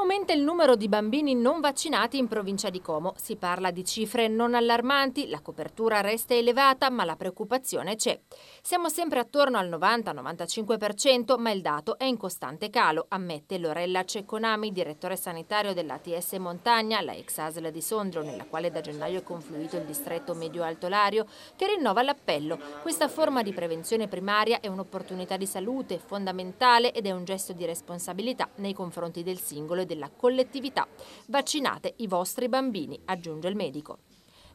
Aumenta il numero di bambini non vaccinati in provincia di Como. Si parla di cifre non allarmanti, la copertura resta elevata, ma la preoccupazione c'è. Siamo sempre attorno al 90-95%, ma il dato è in costante calo, ammette Lorella Cecconami, direttore sanitario dell'ATS Montagna, la ex ASL di Sondrio, nella quale da gennaio è confluito il distretto medio-altolario, che rinnova l'appello. Questa forma di prevenzione primaria è un'opportunità di salute fondamentale ed è un gesto di responsabilità nei confronti del singolo della collettività. Vaccinate i vostri bambini, aggiunge il medico.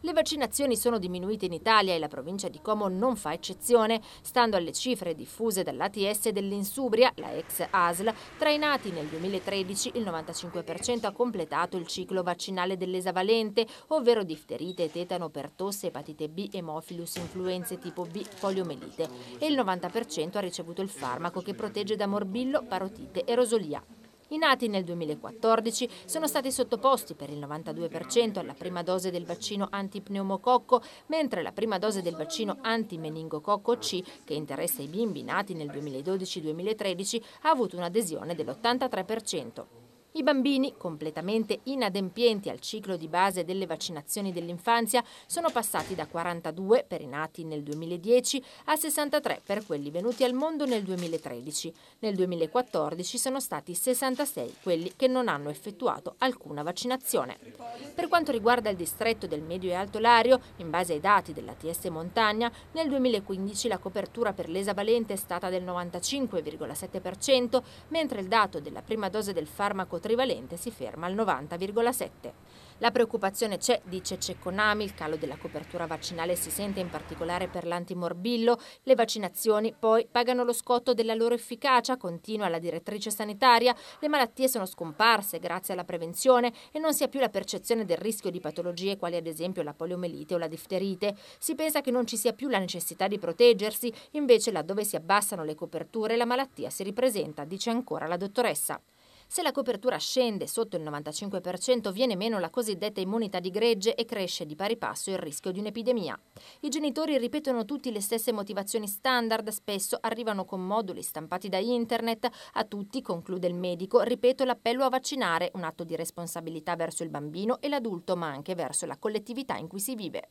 Le vaccinazioni sono diminuite in Italia e la provincia di Como non fa eccezione. Stando alle cifre diffuse dall'ATS dell'Insubria, la ex ASL, tra i nati nel 2013 il 95% ha completato il ciclo vaccinale dell'esavalente, ovvero difterite, tetano, pertosse, epatite B, emofilus, influenze tipo B, poliomelite e il 90% ha ricevuto il farmaco che protegge da morbillo, parotite e rosolia. I nati nel 2014 sono stati sottoposti per il 92% alla prima dose del vaccino antipneumococco, mentre la prima dose del vaccino antimeningococco C, che interessa i bimbi nati nel 2012-2013, ha avuto un'adesione dell'83%. I bambini, completamente inadempienti al ciclo di base delle vaccinazioni dell'infanzia, sono passati da 42 per i nati nel 2010 a 63 per quelli venuti al mondo nel 2013. Nel 2014 sono stati 66 quelli che non hanno effettuato alcuna vaccinazione. Per quanto riguarda il distretto del Medio e Alto Lario, in base ai dati della TS Montagna, nel 2015 la copertura per l'esavalente è stata del 95,7%, mentre il dato della prima dose del farmaco trivalente si ferma al 90,7. La preoccupazione c'è, dice Cecconami, il calo della copertura vaccinale si sente in particolare per l'antimorbillo, le vaccinazioni poi pagano lo scotto della loro efficacia, continua la direttrice sanitaria, le malattie sono scomparse grazie alla prevenzione e non si ha più la percezione del rischio di patologie quali ad esempio la poliomelite o la difterite. Si pensa che non ci sia più la necessità di proteggersi, invece laddove si abbassano le coperture la malattia si ripresenta, dice ancora la dottoressa. Se la copertura scende sotto il 95% viene meno la cosiddetta immunità di gregge e cresce di pari passo il rischio di un'epidemia. I genitori ripetono tutti le stesse motivazioni standard, spesso arrivano con moduli stampati da internet, a tutti, conclude il medico, ripeto l'appello a vaccinare, un atto di responsabilità verso il bambino e l'adulto, ma anche verso la collettività in cui si vive.